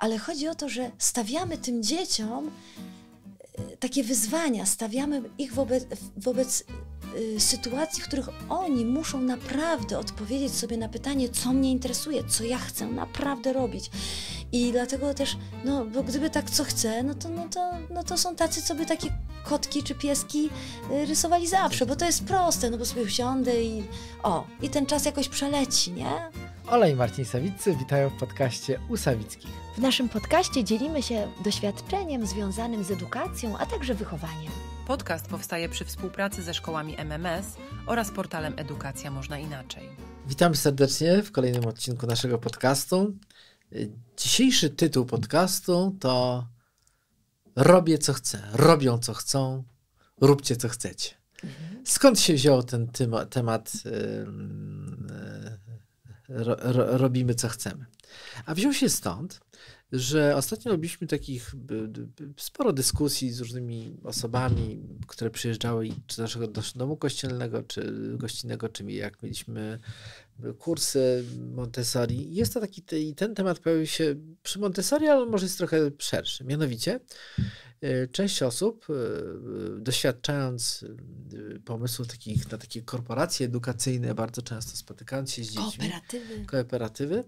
ale chodzi o to, że stawiamy tym dzieciom e, takie wyzwania, stawiamy ich wobec, wobec e, sytuacji, w których oni muszą naprawdę odpowiedzieć sobie na pytanie, co mnie interesuje, co ja chcę naprawdę robić. I dlatego też, no bo gdyby tak co chcę, no to, no to, no to są tacy, co by takie kotki czy pieski e, rysowali zawsze, bo to jest proste, no bo sobie wsiądę i o, i ten czas jakoś przeleci, nie? Ola i Marcin Sawicy witają w podcaście u Sawickich. W naszym podcaście dzielimy się doświadczeniem związanym z edukacją, a także wychowaniem. Podcast powstaje przy współpracy ze szkołami MMS oraz portalem Edukacja Można Inaczej. Witam serdecznie w kolejnym odcinku naszego podcastu. Dzisiejszy tytuł podcastu to Robię co chcę, robią co chcą, róbcie co chcecie. Mhm. Skąd się wziął ten temat? yy ro, robimy co chcemy. A wziął się stąd, że ostatnio robiliśmy takich sporo dyskusji z różnymi osobami, które przyjeżdżały czy do naszego domu kościelnego, czy gościnnego, czy jak mieliśmy kursy Montessori. Jest to taki, ten temat pojawił się przy Montessori, ale może jest trochę szerszy. Mianowicie Y, część osób, y, y, doświadczając pomysłu takich, na takie korporacje edukacyjne, bardzo często spotykając się z dziećmi, kooperatywy, kooperatywy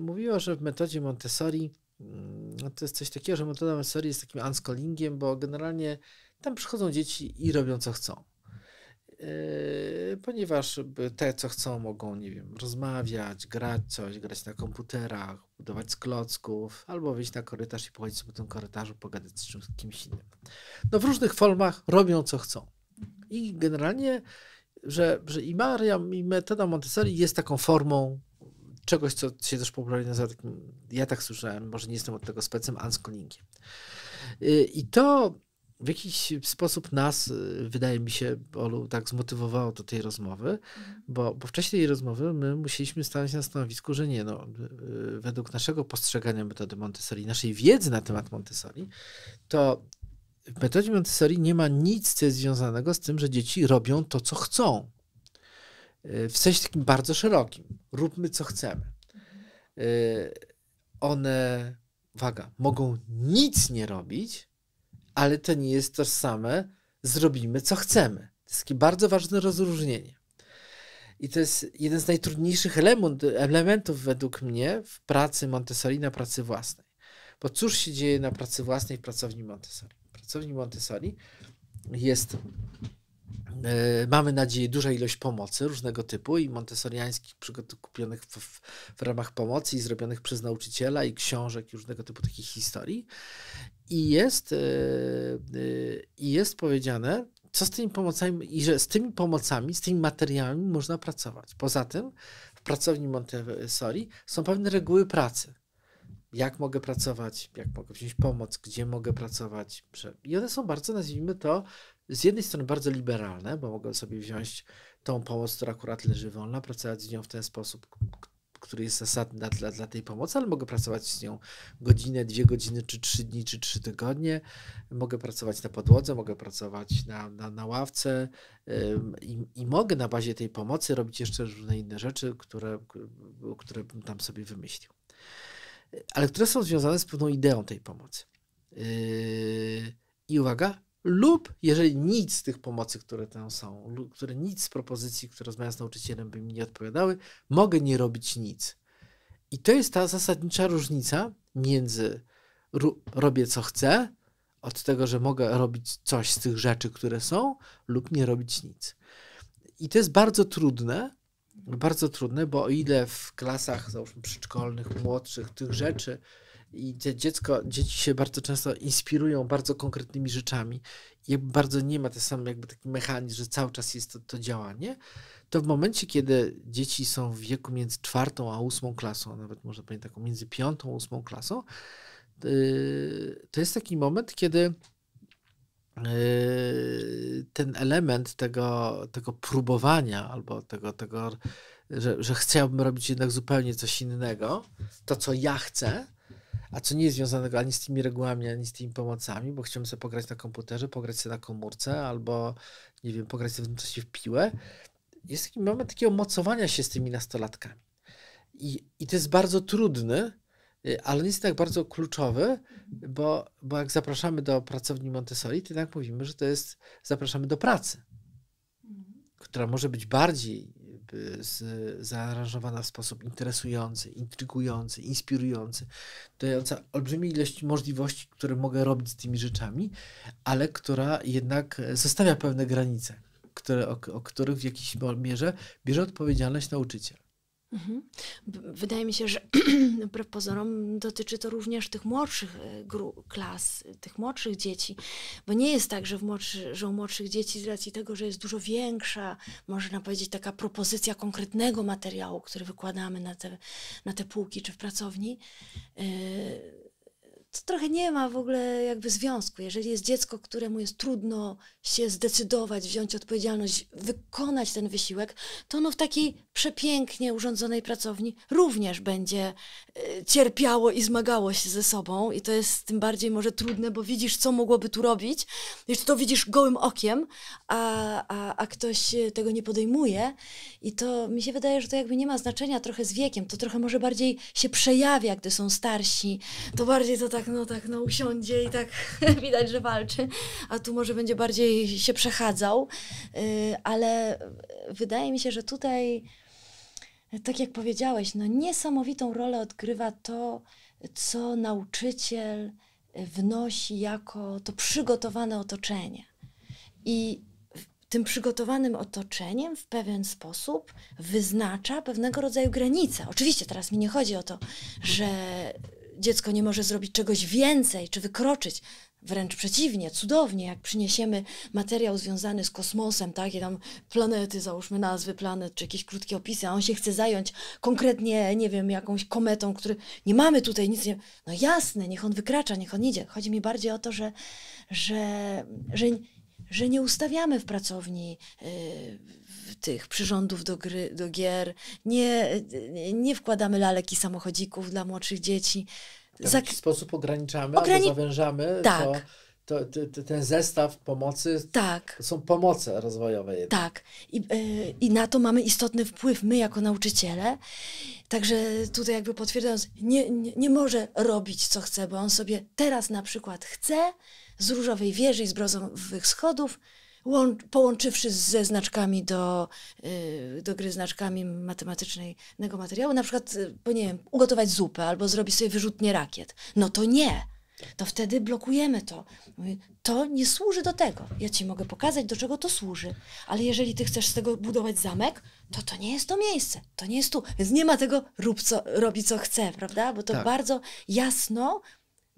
mówiła, że w metodzie Montessori mm, no to jest coś takiego, że metoda Montessori jest takim unschoolingiem, bo generalnie tam przychodzą dzieci i robią co chcą. Yy, ponieważ te, co chcą, mogą, nie wiem, rozmawiać, grać coś, grać na komputerach, budować z klocków, albo wyjść na korytarz i pochodzić po tym korytarzu, pogadać z kimś innym. No w różnych formach robią, co chcą. I generalnie, że, że i Maria, i metoda Montessori jest taką formą czegoś, co się też popularnie nazywa takim, ja tak słyszałem, może nie jestem od tego specem, unschoolingiem. Yy, I to w jakiś sposób nas, y, wydaje mi się, Olu, tak zmotywowało do tej rozmowy, mhm. bo, bo tej rozmowy my musieliśmy stanąć na stanowisku, że nie, no, y, według naszego postrzegania metody Montessori, naszej wiedzy na temat Montessori, to w metodzie Montessori nie ma nic, co jest związanego z tym, że dzieci robią to, co chcą. Y, w sensie takim bardzo szerokim. Róbmy, co chcemy. Mhm. One, uwaga, mogą nic nie robić, ale to nie jest tożsame, zrobimy co chcemy. To jest takie bardzo ważne rozróżnienie. I to jest jeden z najtrudniejszych element, elementów według mnie w pracy Montessori na pracy własnej. Bo cóż się dzieje na pracy własnej w pracowni Montessori? W pracowni Montessori jest E, mamy nadzieję duża ilość pomocy różnego typu i montessoriańskich kupionych w, w, w, ramach pomocy i zrobionych przez nauczyciela i książek i różnego typu takich historii. I jest, e, e, i jest powiedziane, co z tymi pomocami i że z tymi pomocami, z tymi materiałami można pracować. Poza tym w pracowni Montessori są pewne reguły pracy jak mogę pracować, jak mogę wziąć pomoc, gdzie mogę pracować. I one są bardzo, nazwijmy to, z jednej strony bardzo liberalne, bo mogę sobie wziąć tą pomoc, która akurat leży wolna, pracować z nią w ten sposób, który jest zasadny dla, dla tej pomocy, ale mogę pracować z nią godzinę, dwie godziny, czy trzy dni, czy trzy tygodnie. Mogę pracować na podłodze, mogę pracować na, na, na ławce i, i mogę na bazie tej pomocy robić jeszcze różne inne rzeczy, które, które bym tam sobie wymyślił. Ale które są związane z pewną ideą tej pomocy. Yy, I uwaga, lub jeżeli nic z tych pomocy, które tam są, lub, które nic z propozycji, które rozmawiam z nauczycielem, by mi nie odpowiadały, mogę nie robić nic. I to jest ta zasadnicza różnica między robię co chcę, od tego, że mogę robić coś z tych rzeczy, które są, lub nie robić nic. I to jest bardzo trudne, bardzo trudne, bo o ile w klasach, załóżmy, przedszkolnych, młodszych, tych rzeczy, i dziecko, dzieci się bardzo często inspirują bardzo konkretnymi rzeczami i bardzo nie ma ten sam jakby taki mechanizm, że cały czas jest to, to działanie, to w momencie, kiedy dzieci są w wieku między czwartą a ósmą klasą, nawet może powiedzieć taką między piątą a ósmą klasą, yy, to jest taki moment, kiedy yy, ten element tego, tego próbowania albo tego, tego że, że chciałbym robić jednak zupełnie coś innego, to co ja chcę, a co nie jest związanego ani z tymi regułami, ani z tymi pomocami, bo chciałbym sobie pograć na komputerze, pograć sobie na komórce albo, nie wiem, pograć sobie w tym czasie w piłę. Jest taki moment takiego mocowania się z tymi nastolatkami. I, i to jest bardzo trudny, y, ale jest tak bardzo kluczowy, bo, bo jak zapraszamy do pracowni Montessori, to tak mówimy, że to jest, zapraszamy do pracy, która może być bardziej z, zaaranżowana w sposób interesujący, intrygujący, inspirujący, dająca olbrzymie ilość możliwości, które mogę robić z tymi rzeczami, ale która jednak zostawia pewne granice, które, o, o których w jakiejś mierze bierze odpowiedzialność nauczyciel. Mhm. Wydaje mi się, że wbrew pozorom dotyczy to również tych młodszych e, klas, e, tych młodszych dzieci, bo nie jest tak, że, w młodszy, że u młodszych dzieci z racji tego, że jest dużo większa, można powiedzieć, taka propozycja konkretnego materiału, który wykładamy na te, na te półki czy w pracowni, yy, to trochę nie ma w ogóle jakby związku. Jeżeli jest dziecko, któremu jest trudno się zdecydować, wziąć odpowiedzialność, wykonać ten wysiłek, to ono w takiej przepięknie urządzonej pracowni również będzie e, cierpiało i zmagało się ze sobą. I to jest tym bardziej może trudne, bo widzisz, co mogłoby tu robić. Jeszcze to widzisz gołym okiem, a, a, a ktoś tego nie podejmuje. I to mi się wydaje, że to jakby nie ma znaczenia trochę z wiekiem. To trochę może bardziej się przejawia, gdy są starsi. To bardziej to tak tak, no tak, no usiądzie i tak widać, że walczy, a tu może będzie bardziej się przechadzał, y, ale wydaje mi się, że tutaj, tak jak powiedziałeś, no niesamowitą rolę odgrywa to, co nauczyciel wnosi jako to przygotowane otoczenie. I tym przygotowanym otoczeniem w pewien sposób wyznacza pewnego rodzaju granice. Oczywiście teraz mi nie chodzi o to, że dziecko nie może zrobić czegoś więcej czy wykroczyć. Wręcz przeciwnie, cudownie, jak przyniesiemy materiał związany z kosmosem, tak, tam planety, załóżmy nazwy planet, czy jakieś krótkie opisy, a on się chce zająć konkretnie, nie wiem, jakąś kometą, który nie mamy tutaj nic, nie... no jasne, niech on wykracza, niech on idzie. Chodzi mi bardziej o to, że, że, że, że nie ustawiamy w pracowni y, tych przyrządów do, gry, do gier, nie, nie wkładamy lalek i samochodzików dla młodszych dzieci. W jakiś sposób ograniczamy Ograni... albo zawężamy tak. to, to, to, ten zestaw pomocy. Tak. Są pomoce rozwojowe. Jednak. Tak. I, yy, I na to mamy istotny wpływ my jako nauczyciele. Także tutaj jakby potwierdzając, nie, nie, nie może robić co chce, bo on sobie teraz na przykład chce z różowej wieży i z brozowych schodów połączywszy ze znaczkami do, y, do gry znaczkami matematycznego materiału, na przykład, y, bo nie wiem, ugotować zupę albo zrobić sobie wyrzutnie rakiet. No to nie. To wtedy blokujemy to. To nie służy do tego. Ja ci mogę pokazać, do czego to służy. Ale jeżeli ty chcesz z tego budować zamek, to to nie jest to miejsce. To nie jest tu. Więc nie ma tego rób co, robi co chce, prawda? Bo to tak. bardzo jasno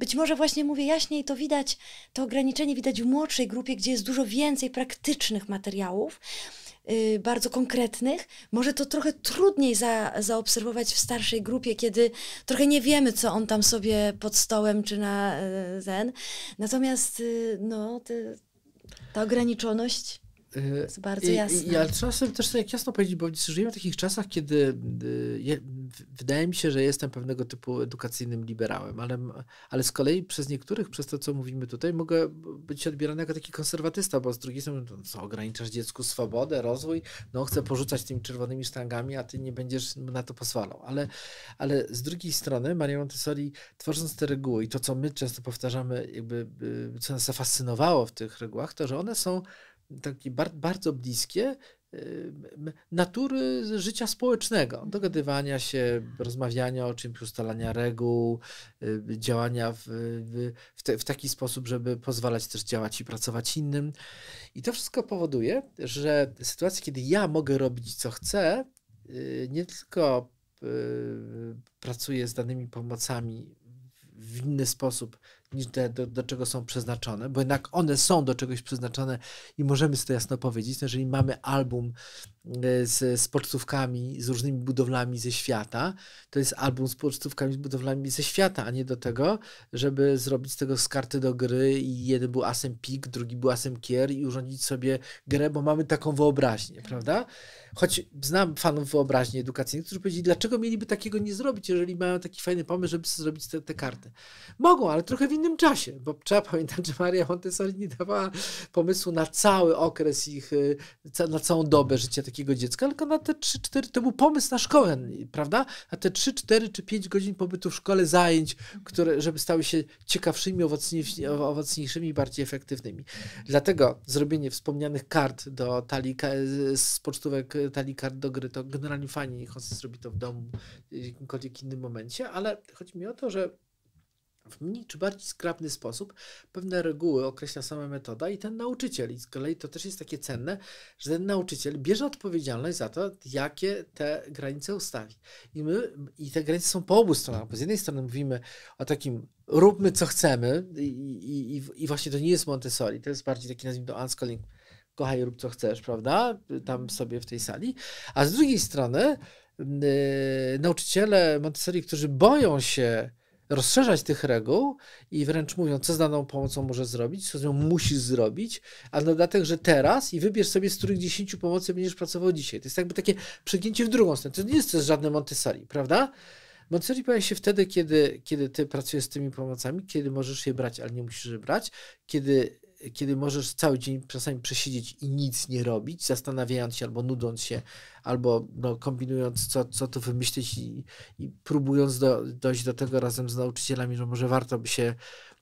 być może właśnie mówię jaśniej, to widać, to ograniczenie widać w młodszej grupie, gdzie jest dużo więcej praktycznych materiałów, yy, bardzo konkretnych. Może to trochę trudniej za, zaobserwować w starszej grupie, kiedy trochę nie wiemy, co on tam sobie pod stołem czy na y, zen. Natomiast yy, no, ta ograniczoność. Y, jest bardzo jasne. I, trzeba sobie też tak jasno powiedzieć, bo żyjemy w takich czasach, kiedy y, wydaje mi się, że jestem pewnego typu edukacyjnym liberałem, ale, ale z kolei przez niektórych, przez to, co mówimy tutaj, mogę być odbierany jako taki konserwatysta, bo z drugiej strony, no, co, ograniczasz dziecku swobodę, rozwój, no chcę porzucać tymi czerwonymi sztangami, a ty nie będziesz na to pozwalał. Ale, ale z drugiej strony, Maria Montessori, tworząc te reguły i to, co my często powtarzamy, jakby, y, co nas zafascynowało w tych regułach, to, że one są takie bardzo bliskie natury życia społecznego, dogadywania się, rozmawiania o czymś, ustalania reguł, działania w, w, te, w, taki sposób, żeby pozwalać też działać i pracować innym. I to wszystko powoduje, że sytuacja, kiedy ja mogę robić co chcę, y, nie tylko y, pracuję z danymi pomocami w inny sposób niż te, do, do, czego są przeznaczone, bo jednak one są do czegoś przeznaczone i możemy sobie to jasno powiedzieć, no jeżeli mamy album E, z pocztówkami, z różnymi budowlami ze świata. To jest album z pocztówkami, z budowlami ze świata, a nie do tego, żeby zrobić z tego z karty do gry i jeden był asem pik, drugi był asem kier i urządzić sobie grę, bo mamy taką wyobraźnię, prawda? Choć znam fanów wyobraźni edukacyjnych, którzy powiedzieli, dlaczego mieliby takiego nie zrobić, jeżeli mają taki fajny pomysł, żeby zrobić te, te karty. Mogą, ale trochę w innym czasie, bo trzeba pamiętać, że Maria Montessori nie dawała pomysłu na cały okres ich, e, na całą dobę życia takiego dziecka, tylko na te 3-4, to był pomysł na szkołę, prawda? Na te 3, 4 czy 5 godzin pobytu w szkole, zajęć, które, żeby stały się ciekawszymi, owocniejszymi, bardziej efektywnymi. Dlatego zrobienie wspomnianych kart do talii, z pocztówek talii kart do gry, to generalnie fajnie, niech on zrobi to w domu, w jakimkolwiek innym momencie, ale chodzi mi o to, że w mniej czy bardziej skrapny sposób pewne reguły określa sama metoda i ten nauczyciel. I z kolei to też jest takie cenne, że ten nauczyciel bierze odpowiedzialność za to, jakie te granice ustawi. I, my, i te granice są po obu stronach. Bo z jednej strony mówimy o takim róbmy co chcemy i, i, i właśnie to nie jest Montessori, to jest bardziej taki nazwijmy to unschooling, kochaj rób co chcesz, prawda? Tam sobie w tej sali. A z drugiej strony yy, nauczyciele Montessori, którzy boją się rozszerzać tych reguł i wręcz mówiąc, co z daną pomocą może zrobić, co z nią musisz zrobić, a na no dodatek, że teraz i wybierz sobie, z których 10 pomocy będziesz pracował dzisiaj. To jest jakby takie przegięcie w drugą stronę. To nie jest też żadne Montessori, prawda? Montessori pojawia się wtedy, kiedy, kiedy ty pracujesz z tymi pomocami, kiedy możesz je brać, ale nie musisz je brać, kiedy kiedy możesz cały dzień czasami przesiedzieć i nic nie robić, zastanawiając się albo nudząc się, albo no, kombinując, co, co tu wymyślić i, i próbując do, dojść do tego razem z nauczycielami, że może warto by się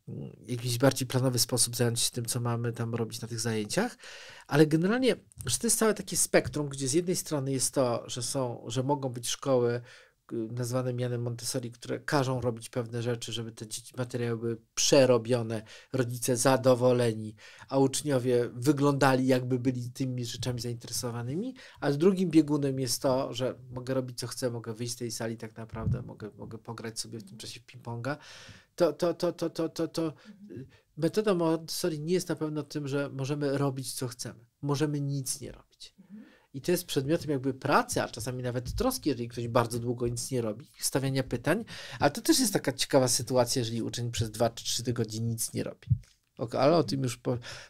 w mm, jakiś bardziej planowy sposób zająć się tym, co mamy tam robić na tych zajęciach. Ale generalnie, że to jest całe takie spektrum, gdzie z jednej strony jest to, że są, że mogą być szkoły, nazwane mianem Montessori, które każą robić pewne rzeczy, żeby te dzieci, materiały były przerobione, rodzice zadowoleni, a uczniowie wyglądali jakby byli tymi rzeczami zainteresowanymi, a drugim biegunem jest to, że mogę robić co chcę, mogę wyjść z tej sali tak naprawdę, mogę, mogę pograć sobie w tym czasie ping-ponga, to, to, to, to, to, to, to metoda Montessori nie jest na pewno tym, że możemy robić co chcemy, możemy nic nie robić i to jest przedmiotem jakby pracy, a czasami nawet troski, jeżeli ktoś bardzo długo nic nie robi, stawiania pytań, ale to też jest taka ciekawa sytuacja, jeżeli uczeń przez 2 czy 3 tygodnie nic nie robi. ale o tym już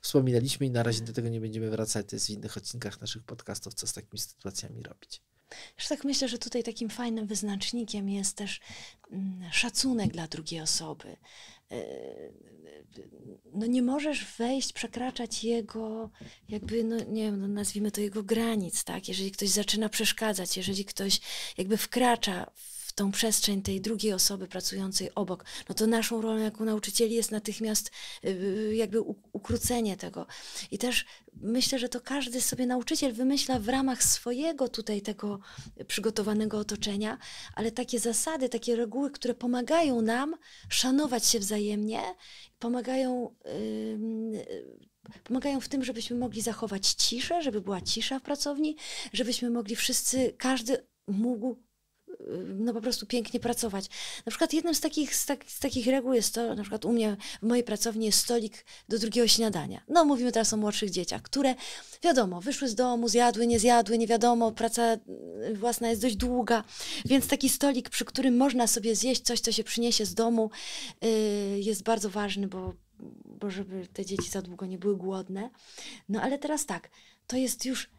wspominaliśmy i na razie do tego nie będziemy wracać. To jest w innych odcinkach naszych podcastów, co z takimi sytuacjami robić. Już tak myślę, że tutaj takim fajnym wyznacznikiem jest też mm, szacunek dla drugiej osoby, no nie możesz wejść, przekraczać jego, jakby, no nie wiem, no nazwijmy to jego granic, tak? Jeżeli ktoś zaczyna przeszkadzać, jeżeli ktoś jakby wkracza w tą przestrzeń tej drugiej osoby pracującej obok, no to naszą rolą jako nauczycieli jest natychmiast y, y, jakby ukrócenie tego. I też myślę, że to każdy sobie nauczyciel wymyśla w ramach swojego tutaj tego przygotowanego otoczenia, ale takie zasady, takie reguły, które pomagają nam szanować się wzajemnie, pomagają. Yy, pomagają w tym, żebyśmy mogli zachować ciszę, żeby była cisza w pracowni, żebyśmy mogli wszyscy, każdy mógł Y, no po prostu pięknie pracować. Na przykład jednym z takich, z, tak, z takich reguł jest to, na przykład u mnie w mojej pracowni jest stolik do drugiego śniadania. No mówimy teraz o młodszych dzieciach, które wiadomo, wyszły z domu, zjadły, nie zjadły, nie wiadomo, praca y, własna jest dość długa, więc taki stolik, przy którym można sobie zjeść coś, co się przyniesie z domu, yy, jest bardzo ważny, bo, bo żeby te dzieci za długo nie były głodne. No ale teraz tak, to jest już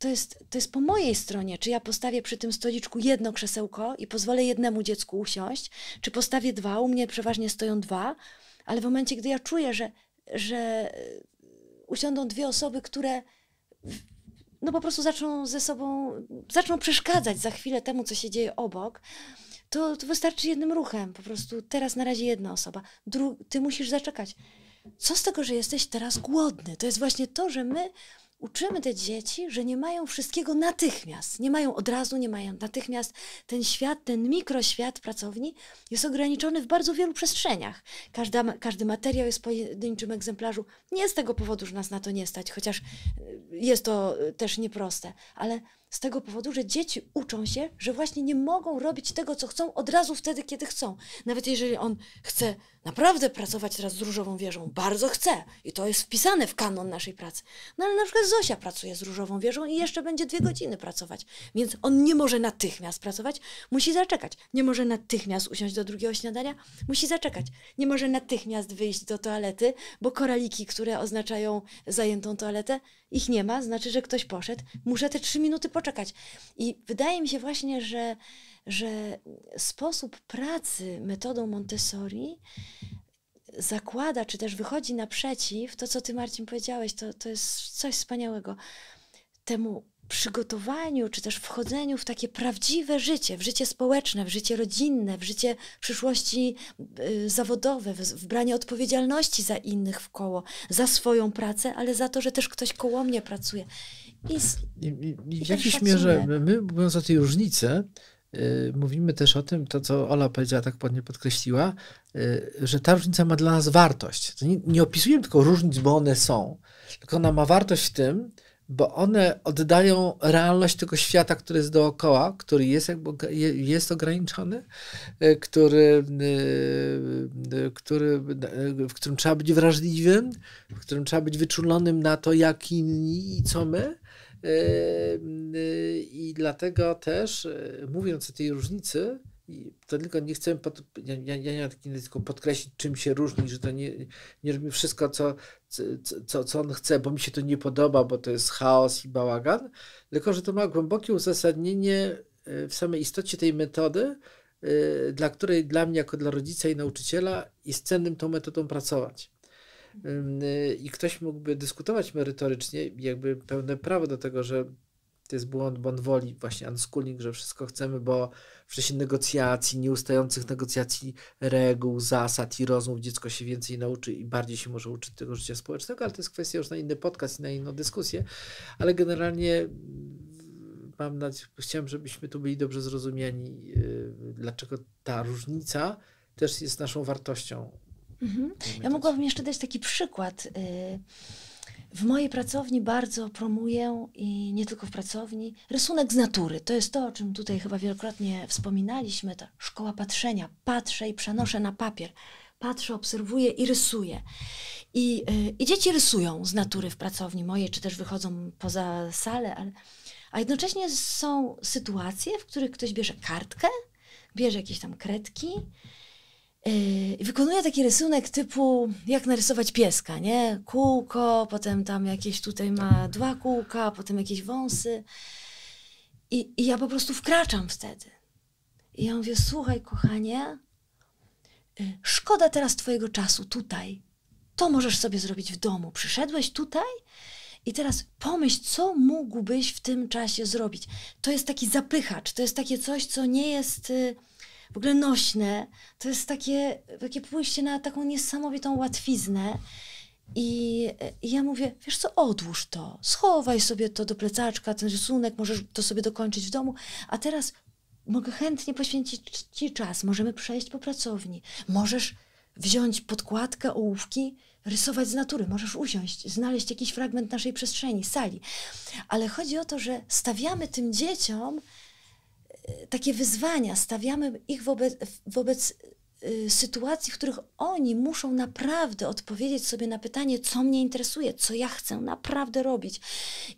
to jest, to jest po mojej stronie, czy ja postawię przy tym stoliczku jedno krzesełko i pozwolę jednemu dziecku usiąść, czy postawię dwa, u mnie przeważnie stoją dwa, ale w momencie, gdy ja czuję, że, że e, usiądą dwie osoby, które no po prostu zaczną ze sobą, zaczną przeszkadzać za chwilę temu, co się dzieje obok, to, to wystarczy jednym ruchem, po prostu teraz na razie jedna osoba, Dru ty musisz zaczekać. Co z tego, że jesteś teraz głodny? To jest właśnie to, że my uczymy te dzieci, że nie mają wszystkiego natychmiast. Nie mają od razu, nie mają natychmiast. Ten świat, ten mikroświat pracowni jest ograniczony w bardzo wielu przestrzeniach. Każda, każdy materiał jest w pojedynczym egzemplarzu. Nie z tego powodu, że nas na to nie stać, chociaż y, jest to y, też nieproste, ale z tego powodu, że dzieci uczą się, że właśnie nie mogą robić tego, co chcą od razu wtedy, kiedy chcą. Nawet jeżeli on chce naprawdę pracować teraz z różową wieżą, bardzo chce i to jest wpisane w kanon naszej pracy. No ale na przykład Zosia pracuje z różową wieżą i jeszcze będzie dwie godziny pracować, więc on nie może natychmiast pracować, musi zaczekać. Nie może natychmiast usiąść do drugiego śniadania, musi zaczekać. Nie może natychmiast wyjść do toalety, bo koraliki, które oznaczają zajętą toaletę, ich nie ma, znaczy, że ktoś poszedł. Muszę te trzy minuty po poczekać. I wydaje mi się właśnie, że, że sposób pracy metodą Montessori zakłada, czy też wychodzi naprzeciw, to co ty Marcin powiedziałeś, to, to jest coś wspaniałego, temu przygotowaniu, czy też wchodzeniu w takie prawdziwe życie, w życie społeczne, w życie rodzinne, w życie przyszłości y, zawodowe, w, w branie odpowiedzialności za innych w koło, za swoją pracę, ale za to, że też ktoś koło mnie pracuje. I, i, i w tak jakiejś mierze my, mówiąc o tej różnicy, y, mówimy też o tym, to co Ola powiedziała, tak ładnie podkreśliła, y, że ta różnica ma dla nas wartość. To nie, nie opisujemy tylko różnic, bo one są, tylko ona ma wartość w tym, bo one oddają realność tego świata, który jest dookoła, który jest, jakby, jest ograniczony, y, który, y, y, który, w którym trzeba być wrażliwym, w którym trzeba być wyczulonym na to, jak inni i co my. Y, I dlatego też y, mówiąc o tej różnicy, to tylko nie chcę, pod, ja, ja, ja nie podkreślić, czym się różni, że to nie, nie robimy wszystko, co, co, co on chce, bo mi się to nie podoba, bo to jest chaos i bałagan, tylko że to ma głębokie uzasadnienie y, w samej istocie tej metody, dla której dla mnie, jako dla rodzica i nauczyciela, jest cennym tą metodą pracować. Y, i ktoś mógłby dyskutować merytorycznie, jakby pełne prawo do tego, że to jest błąd błąd woli, właśnie unschooling, że wszystko chcemy, bo w czasie negocjacji, nieustających negocjacji reguł, zasad i rozmów dziecko się więcej nauczy i bardziej się może uczyć tego życia społecznego, ale to jest kwestia już na inny podcast i na inną dyskusję, ale generalnie y, mam nadzieję, chciałem, żebyśmy tu byli dobrze zrozumiani, y, dlaczego ta różnica też jest naszą wartością Mhm. Ja mogłabym jeszcze dać taki przykład. Y, w mojej pracowni bardzo promuję i nie tylko w pracowni rysunek z natury. To jest to, o czym tutaj chyba wielokrotnie wspominaliśmy, ta szkoła patrzenia. Patrzę i przenoszę na papier. Patrzę, obserwuję i rysuję. I, y, I, dzieci rysują z natury w pracowni mojej, czy też wychodzą poza salę, ale, a jednocześnie są sytuacje, w których ktoś bierze kartkę, bierze jakieś tam kredki Yy, i wykonuję taki rysunek typu jak narysować pieska, nie? Kółko, potem tam jakieś tutaj ma dwa kółka, potem jakieś wąsy. I, i ja po prostu wkraczam wtedy. I ja mówię, słuchaj kochanie, yy, szkoda teraz twojego czasu tutaj. To możesz sobie zrobić w domu. Przyszedłeś tutaj i teraz pomyśl, co mógłbyś w tym czasie zrobić. To jest taki zapychacz, to jest takie coś, co nie jest... Y, w ogóle nośne. To jest takie, takie pójście na taką niesamowitą łatwiznę. I, I, ja mówię, wiesz co, odłóż to, schowaj sobie to do plecaczka, ten rysunek, możesz to sobie dokończyć w domu, a teraz mogę chętnie poświęcić Ci czas, możemy przejść po pracowni, możesz wziąć podkładkę, ołówki, rysować z natury, możesz usiąść, znaleźć jakiś fragment naszej przestrzeni, sali. Ale chodzi o to, że stawiamy tym dzieciom takie wyzwania, stawiamy ich wobec, wobec y, sytuacji, w których oni muszą naprawdę odpowiedzieć sobie na pytanie, co mnie interesuje, co ja chcę naprawdę robić.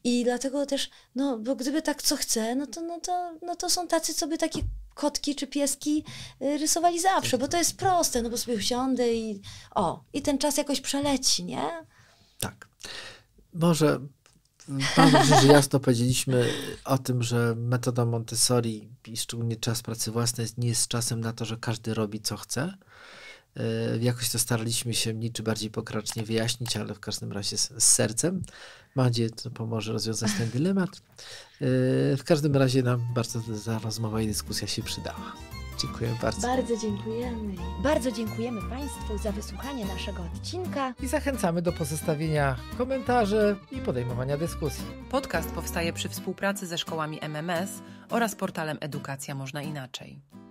I dlatego też, no, bo gdyby tak co chcę, no to, no to, no to są tacy, co by takie kotki czy pieski y, rysowali zawsze, bo to jest proste, no bo sobie usiądę i o, i ten czas jakoś przeleci, nie? Tak. Może Pan tak, nadzieję, że jasno powiedzieliśmy o tym, że metoda Montessori i szczególnie czas pracy własnej nie jest czasem na to, że każdy robi co chce. E, jakoś to staraliśmy się mniej czy bardziej pokracznie wyjaśnić, ale w każdym razie z, z sercem. Mam nadzieję, to pomoże rozwiązać ten dylemat. E, w każdym razie nam bardzo ta rozmowa i dyskusja się przydała. Dziękuję bardzo. Bardzo dziękujemy. Bardzo dziękujemy Państwu za wysłuchanie naszego odcinka. I zachęcamy do pozostawienia komentarzy i podejmowania dyskusji. Podcast powstaje przy współpracy ze szkołami MMS oraz portalem Edukacja Można Inaczej.